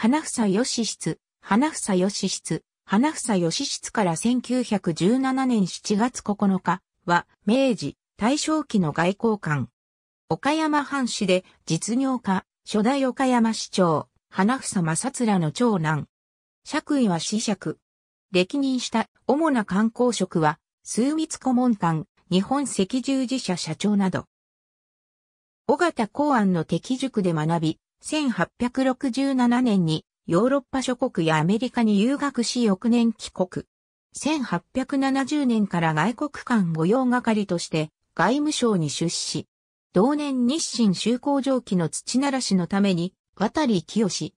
花房義室、花房義室、花房義室から1917年7月9日は、明治、大正期の外交官。岡山藩士で実業家、初代岡山市長、花房正貫の長男。爵位は死爵。歴任した主な観光職は、数密顧問官、日本赤十字社社長など。小形公安の敵塾で学び、1867年にヨーロッパ諸国やアメリカに留学し翌年帰国。1870年から外国間御用係として外務省に出資。同年日清修好場記の土ならしのために渡り清。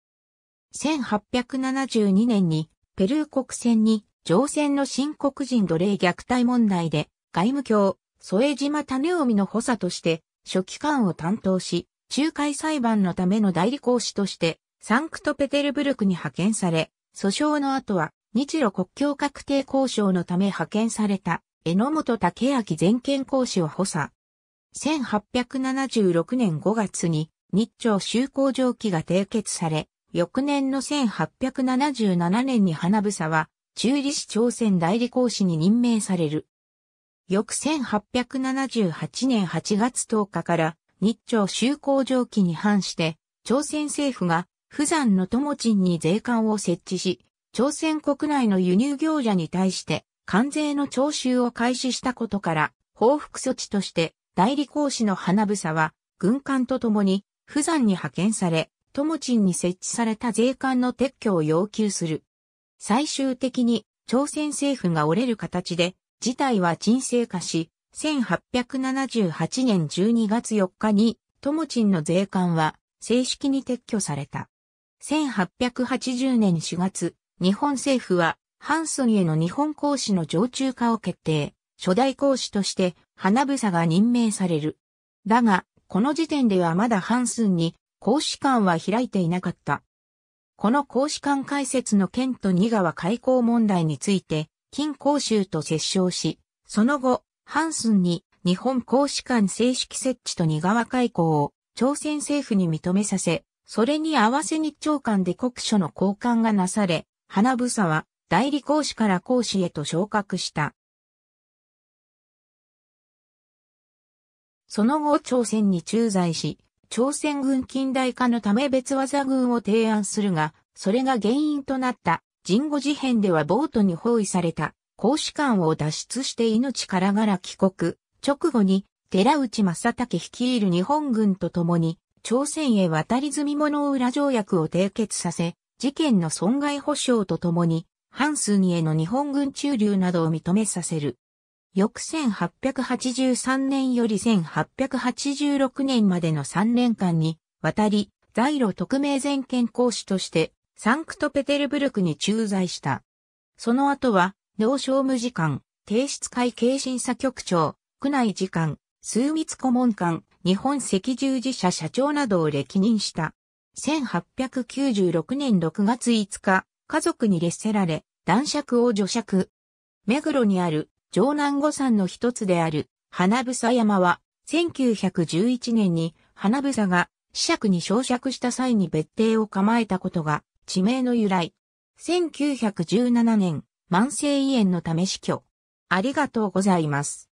1872年にペルー国船に乗船の新国人奴隷虐待問題で外務卿、添島種臣の補佐として初期官を担当し、仲介裁判のための代理講師として、サンクトペテルブルクに派遣され、訴訟の後は、日露国境確定交渉のため派遣された、榎本武明全権講師を補佐。1876年5月に、日朝修好条記が締結され、翌年の1877年に花房は、中理市朝鮮代理講師に任命される。翌1878年8月10日から日朝修好条記に反して、朝鮮政府が、富山の友賃に税関を設置し、朝鮮国内の輸入業者に対して、関税の徴収を開始したことから、報復措置として、代理公使の花房は、軍艦と共に、富山に派遣され、友賃に設置された税関の撤去を要求する。最終的に、朝鮮政府が折れる形で、事態は沈静化し、1878年12月4日に、ともちんの税関は正式に撤去された。1880年4月、日本政府は、ハンソンへの日本公使の常駐化を決定、初代公使として、花房が任命される。だが、この時点ではまだハンスンに、公使館は開いていなかった。この公使館開設の県と二川開港問題について、金公衆と折衝し、その後、ハンスンに日本公使館正式設置と似川開港を朝鮮政府に認めさせ、それに合わせ日朝間で国書の交換がなされ、花房は代理公使から公使へと昇格した。その後朝鮮に駐在し、朝鮮軍近代化のため別技軍を提案するが、それが原因となった、人語事変ではボートに包囲された。公使館を脱出して命からがら帰国、直後に寺内正武率いる日本軍と共に朝鮮へ渡り住み物裏条約を締結させ、事件の損害保障とともに、半数にへの日本軍駐留などを認めさせる。翌1883年より1886年までの3年間に、渡り、在路特命全権公使として、サンクトペテルブルクに駐在した。その後は、農商務次官、提出会計審査局長、区内次官、数密顧問官、日本赤十字社社長などを歴任した。1896年6月5日、家族に列せられ、男爵を除爵。目黒にある城南五山の一つである花房山は、1911年に花房が子爵に焼爵した際に別邸を構えたことが地名の由来。1917年、慢性胃炎のため死去。ありがとうございます。